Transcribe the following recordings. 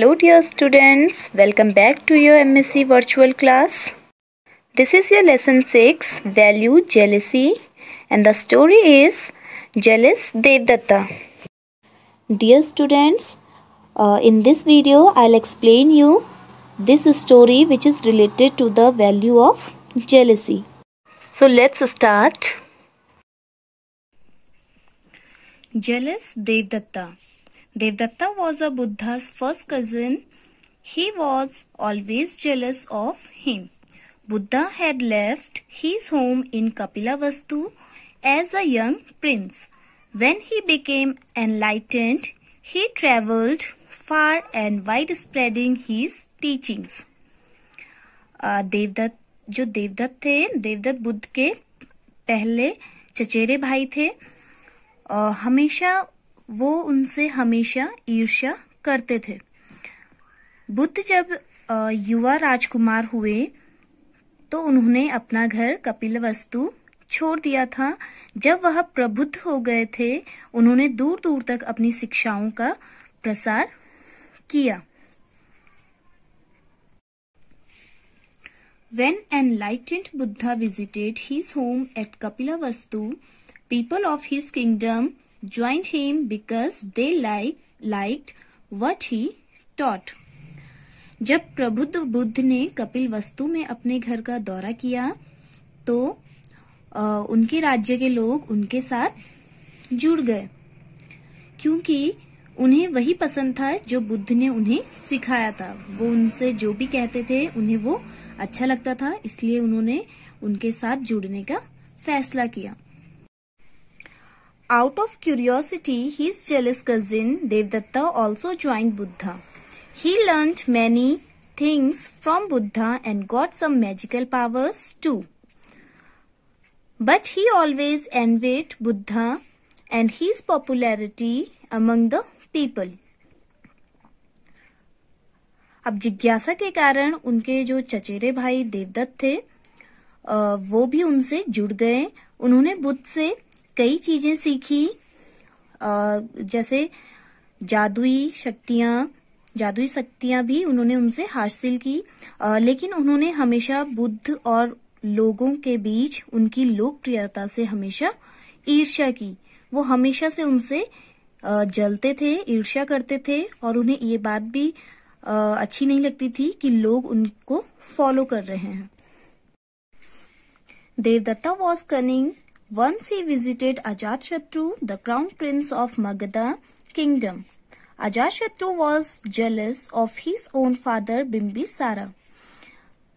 Hello dear students, welcome back to your MSc virtual class. This is your lesson 6, Value Jealousy and the story is Jealous Devdatta. Dear students, uh, in this video I'll explain you this story which is related to the value of jealousy. So let's start. Jealous Devdatta Devdatta was a Buddha's first cousin. He was always jealous of him. Buddha had left his home in Kapilavastu as a young prince. When he became enlightened, he traveled far and wide spreading his teachings. Uh, Devdutt जो देवदत्त थे देवदत्त बुद्ध के पहले चचेरे भाई थे uh, हमेशा वो उनसे हमेशा ईर्ष्या करते थे बुद्ध जब युवा राजकुमार हुए तो उन्होंने अपना घर कपिल वस्तु छोड़ दिया था जब वह प्रबुद्ध हो गए थे उन्होंने दूर दूर तक अपनी शिक्षाओं का प्रसार किया When enlightened Buddha visited his home at Kapilavastu, people of his kingdom joined him because they like, liked what he taught. जब प्रबुद्ध बुद्ध ने कपिल वस्तु में अपने घर का दौरा किया तो आ, उनके राज्य के लोग उनके साथ जुड़ गए क्योंकि उन्हें वही पसंद था जो बुद्ध ने उन्हें सिखाया था वो उनसे जो भी कहते थे उन्हें वो अच्छा लगता था इसलिए उन्होंने उनके साथ जुड़ने का फैसला किया Out of curiosity, his jealous cousin Devdatta also joined Buddha. He learned many things from Buddha and got some magical powers too. But he always envied Buddha and his popularity among the people. अब जिज्ञासा के कारण उनके जो चचेरे भाई देवदत्त थे वो भी उनसे जुड़ गए उन्होंने बुद्ध से कई चीजें सीखी जैसे जादुई शक्तियां जादुई शक्तियां भी उन्होंने उनसे हासिल की लेकिन उन्होंने हमेशा बुद्ध और लोगों के बीच उनकी लोकप्रियता से हमेशा ईर्ष्या की वो हमेशा से उनसे जलते थे ईर्ष्या करते थे और उन्हें ये बात भी अच्छी नहीं लगती थी कि लोग उनको फॉलो कर रहे हैं Devadatta was cunning Once he visited Ajatshatru, the crown prince of Magadha kingdom. Ajatshatru was jealous of his own father Bimbisara.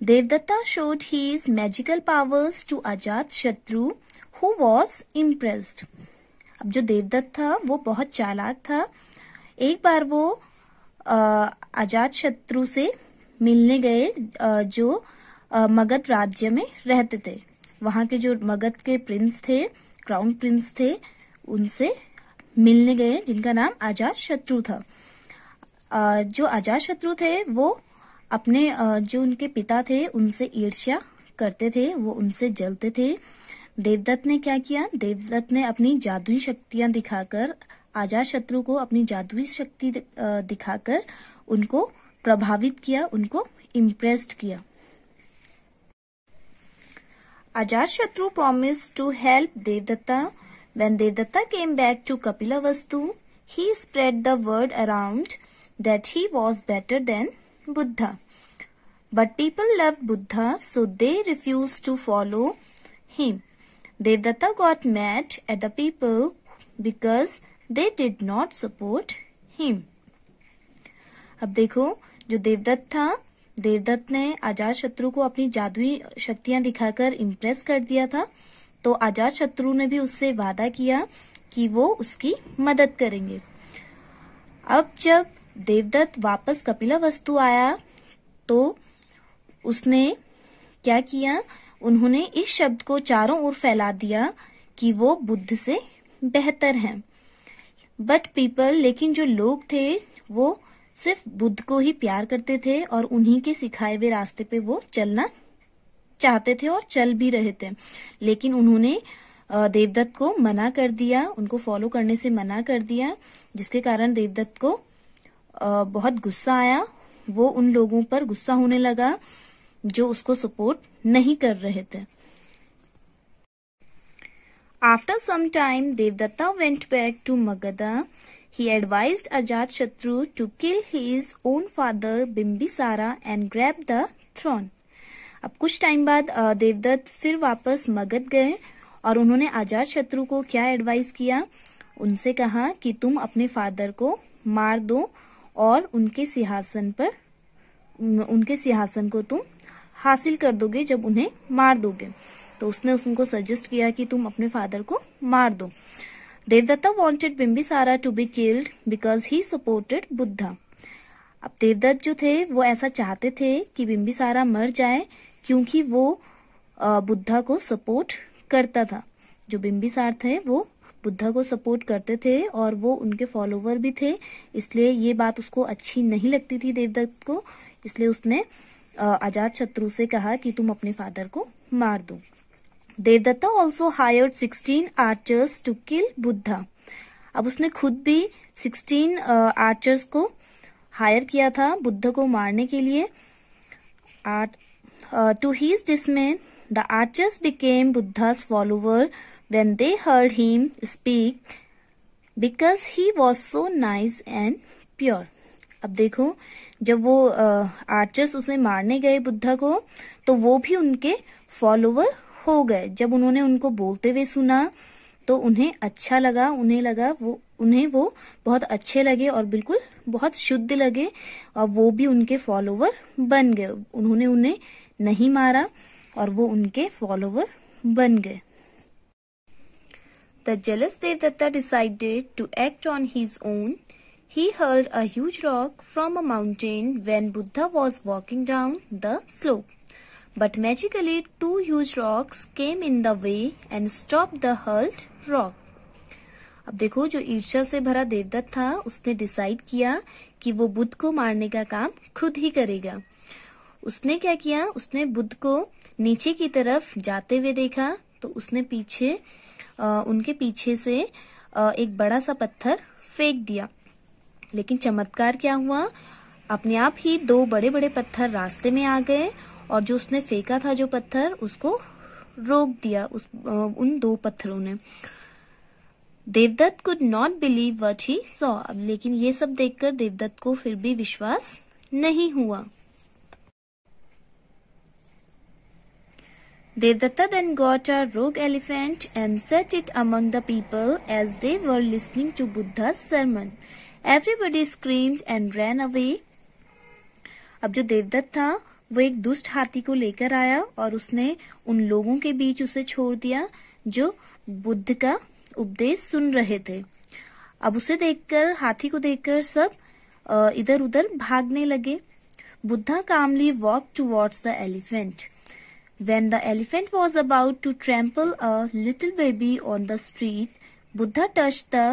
Devdatta showed his magical powers to Ajatshatru who was impressed. अब जो देवदत्त था वो बहुत चालाक था एक बार वो अजात शत्रु से मिलने गए जो मगध राज्य में रहते थे वहां के जो मगध के प्रिंस थे क्राउन प्रिंस थे उनसे मिलने गए जिनका नाम आजाद शत्रु था जो आजाद शत्रु थे वो अपने जो उनके पिता थे उनसे ईर्ष्या करते थे वो उनसे जलते थे देवदत्त ने क्या किया देवदत्त ने अपनी जादुई शक्तियां दिखाकर आजाद शत्रु को अपनी जादुई शक्ति दिखाकर उनको प्रभावित किया उनको इम्प्रेस्ड किया Ajatashatru promised to help Devdatta. When Devdatta came back to Kapilavastu, he spread the word around that he was better than Buddha. But people loved Buddha, so they refused to follow him. Devdatta got mad at the people because they did not support him. अब देखो जो देवदत्त था देवदत्त ने आजाद शत्रु को अपनी जादुई शक्तियां दिखाकर इम्प्रेस कर दिया था तो आजाद शत्रु ने भी उससे वादा किया कि वो उसकी मदद करेंगे अब जब देवदत्त वापस कपिला वस्तु आया तो उसने क्या किया उन्होंने इस शब्द को चारों ओर फैला दिया कि वो बुद्ध से बेहतर हैं बट पीपल लेकिन जो लोग थे वो सिर्फ बुद्ध को ही प्यार करते थे और उन्हीं के सिखाए हुए रास्ते पे वो चलना चाहते थे और चल भी रहे थे लेकिन उन्होंने देवदत्त को मना कर दिया उनको फॉलो करने से मना कर दिया जिसके कारण देवदत्त को बहुत गुस्सा आया वो उन लोगों पर गुस्सा होने लगा जो उसको सपोर्ट नहीं कर रहे थे after some time Devadatta went back to Magadha He advised Ajatshatru to kill his own father Bimbisara and grab the throne. अब कुछ टाइम बाद देवदत्त फिर वापस मगध गए और उन्होंने आजाद शत्रु को क्या advise किया उनसे कहा कि तुम अपने फादर को मार दो और उनके सिंहासन पर उनके सिंहासन को तुम हासिल कर दोगे जब उन्हें मार दोगे तो उसने उनको सजेस्ट किया कि तुम अपने फादर को मार दो Devdatta wanted Bimbisara to be killed because he supported Buddha. अब देवदत्त जो थे वो ऐसा चाहते थे कि बिंबिसारा मर जाए क्योंकि वो बुद्धा को सपोर्ट करता था जो बिंबिसार थे वो बुद्धा को सपोर्ट करते थे और वो उनके फॉलोवर भी थे इसलिए ये बात उसको अच्छी नहीं लगती थी देवदत्त को इसलिए उसने आजाद शत्रु से कहा कि तुम अपने फादर को मार दो Devadatta also hired sixteen archers to kill Buddha अब उसने खुद भी सिक्सटीन आर्चर्स uh, को हायर किया था बुद्ध को मारने के लिए to his dismay the archers became Buddha follower when they heard him speak because he was so nice and pure अब देखो जब वो आर्चर्स uh, उसे मारने गए बुद्धा को तो वो भी उनके फॉलोअर हो गए जब उन्होंने उनको बोलते हुए सुना तो उन्हें अच्छा लगा उन्हें लगा वो उन्हें वो बहुत अच्छे लगे और बिल्कुल बहुत शुद्ध लगे और वो भी उनके फॉलोवर बन गए उन्होंने उन्हें नहीं मारा और वो उनके फॉलोवर बन गए jealous Devadatta decided to act on his own He hurled a huge rock from a mountain when Buddha was walking down the slope. But magically, two huge rocks came in the way and stopped the hurled rock. अब देखो जो ईर्ष्या से भरा देवदत्त था उसने decide किया कि वो बुद्ध को मारने का काम खुद ही करेगा उसने क्या किया उसने बुद्ध को नीचे की तरफ जाते हुए देखा तो उसने पीछे आ, उनके पीछे से आ, एक बड़ा सा पत्थर फेंक दिया लेकिन चमत्कार क्या हुआ अपने आप ही दो बड़े बड़े पत्थर रास्ते में आ गए और जो उसने फेंका था जो पत्थर उसको रोक दिया उस उन दो पत्थरों ने Devadatta could not believe what he saw अब लेकिन ये सब देखकर देवदत्त को फिर भी विश्वास नहीं हुआ Devdatta then got a rogue elephant and set it among the people as they were listening to Buddha sermon everybody screamed and ran away अब जो देवदत्त था वो एक दुष्ट हाथी को लेकर आया और उसने उन लोगों के बीच उसे छोड़ दिया जो बुद्ध का उपदेश सुन रहे थे अब उसे देखकर हाथी को देखकर सब इधर उधर भागने लगे Buddha calmly walk towards the elephant when the elephant was about to trample a little baby on the street Buddha touch the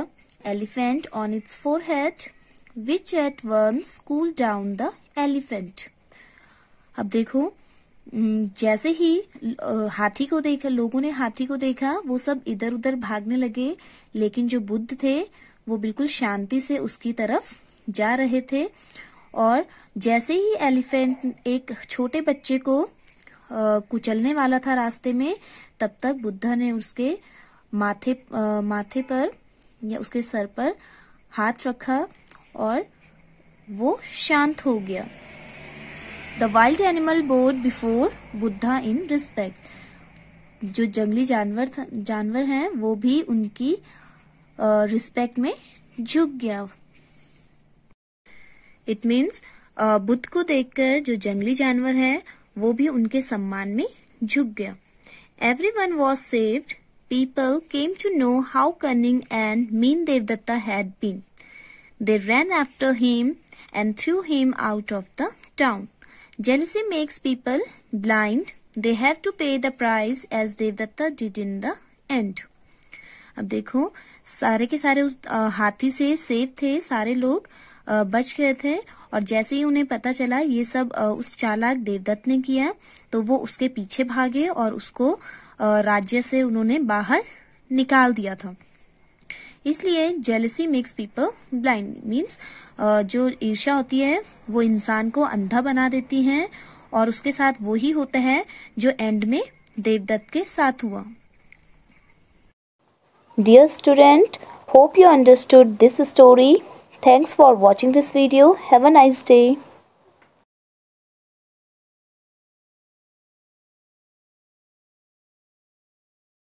elephant on its forehead which at warm school down the elephant अब देखो जैसे ही हाथी को देखा लोगों ने हाथी को देखा वो सब इधर उधर भागने लगे लेकिन जो बुद्ध थे वो बिल्कुल शांति से उसकी तरफ जा रहे थे और जैसे ही एलिफेंट एक छोटे बच्चे को कुचलने वाला था रास्ते में तब तक बुद्धा ने उसके माथे आ, माथे पर या उसके सर पर हाथ रखा और वो शांत हो गया the wild animal bowed before Buddha in respect जो जंगली जानवर जानवर हैं वो भी उनकी रिस्पेक्ट में झुक गया इट मीन्स बुद्ध को देखकर जो जंगली जानवर है वो भी उनके सम्मान में झुक गया everyone was saved people came to know how cunning and mean Devadatta had been they ran after him and threw him out of the town Jealousy makes people blind. They have to pay the price as Devdatta did in the end. अब देखो सारे के सारे उस हाथी से safe थे सारे लोग बच गए थे और जैसे ही उन्हें पता चला ये सब उस चालाक देवदत्त ने किया तो वो उसके पीछे भागे और उसको राज्य से उन्होंने बाहर निकाल दिया था इसलिए jealousy makes people blind means जो ईर्ष्या होती है वो इंसान को अंधा बना देती है और उसके साथ वो ही होता है जो एंड में देवदत्त के साथ हुआ dear student hope you understood this story thanks for watching this video have a nice day